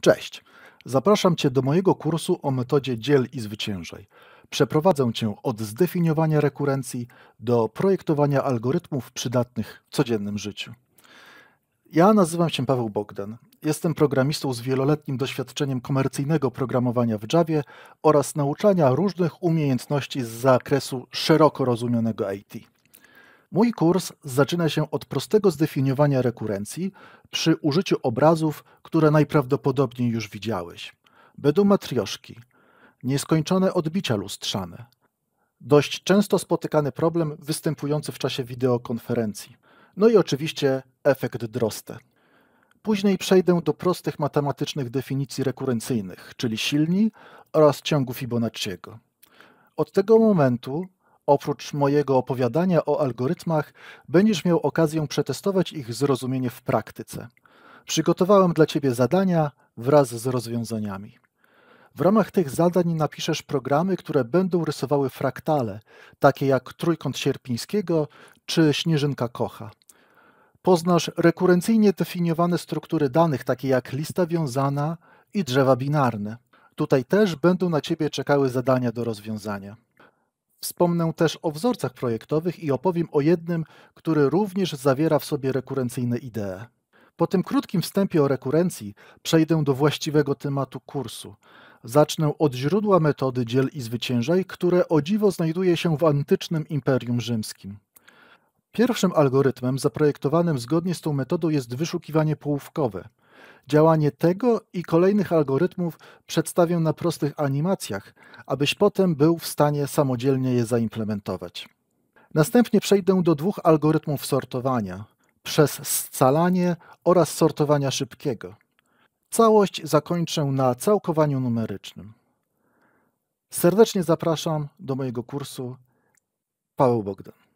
Cześć. Zapraszam Cię do mojego kursu o metodzie dziel i zwyciężaj. Przeprowadzę Cię od zdefiniowania rekurencji do projektowania algorytmów przydatnych w codziennym życiu. Ja nazywam się Paweł Bogdan. Jestem programistą z wieloletnim doświadczeniem komercyjnego programowania w Javie oraz nauczania różnych umiejętności z zakresu szeroko rozumianego IT. Mój kurs zaczyna się od prostego zdefiniowania rekurencji przy użyciu obrazów, które najprawdopodobniej już widziałeś. Będą matrioszki, nieskończone odbicia lustrzane. Dość często spotykany problem występujący w czasie wideokonferencji. No i oczywiście efekt droste. Później przejdę do prostych matematycznych definicji rekurencyjnych, czyli silni oraz ciągu Fibonacciego. Od tego momentu Oprócz mojego opowiadania o algorytmach, będziesz miał okazję przetestować ich zrozumienie w praktyce. Przygotowałem dla Ciebie zadania wraz z rozwiązaniami. W ramach tych zadań napiszesz programy, które będą rysowały fraktale, takie jak trójkąt sierpińskiego czy śnieżynka kocha. Poznasz rekurencyjnie definiowane struktury danych, takie jak lista wiązana i drzewa binarne. Tutaj też będą na Ciebie czekały zadania do rozwiązania. Wspomnę też o wzorcach projektowych i opowiem o jednym, który również zawiera w sobie rekurencyjne idee. Po tym krótkim wstępie o rekurencji przejdę do właściwego tematu kursu. Zacznę od źródła metody dziel i zwyciężaj, które o dziwo znajduje się w antycznym Imperium Rzymskim. Pierwszym algorytmem zaprojektowanym zgodnie z tą metodą jest wyszukiwanie połówkowe – Działanie tego i kolejnych algorytmów przedstawię na prostych animacjach, abyś potem był w stanie samodzielnie je zaimplementować. Następnie przejdę do dwóch algorytmów sortowania przez scalanie oraz sortowania szybkiego. Całość zakończę na całkowaniu numerycznym. Serdecznie zapraszam do mojego kursu Paweł Bogdan.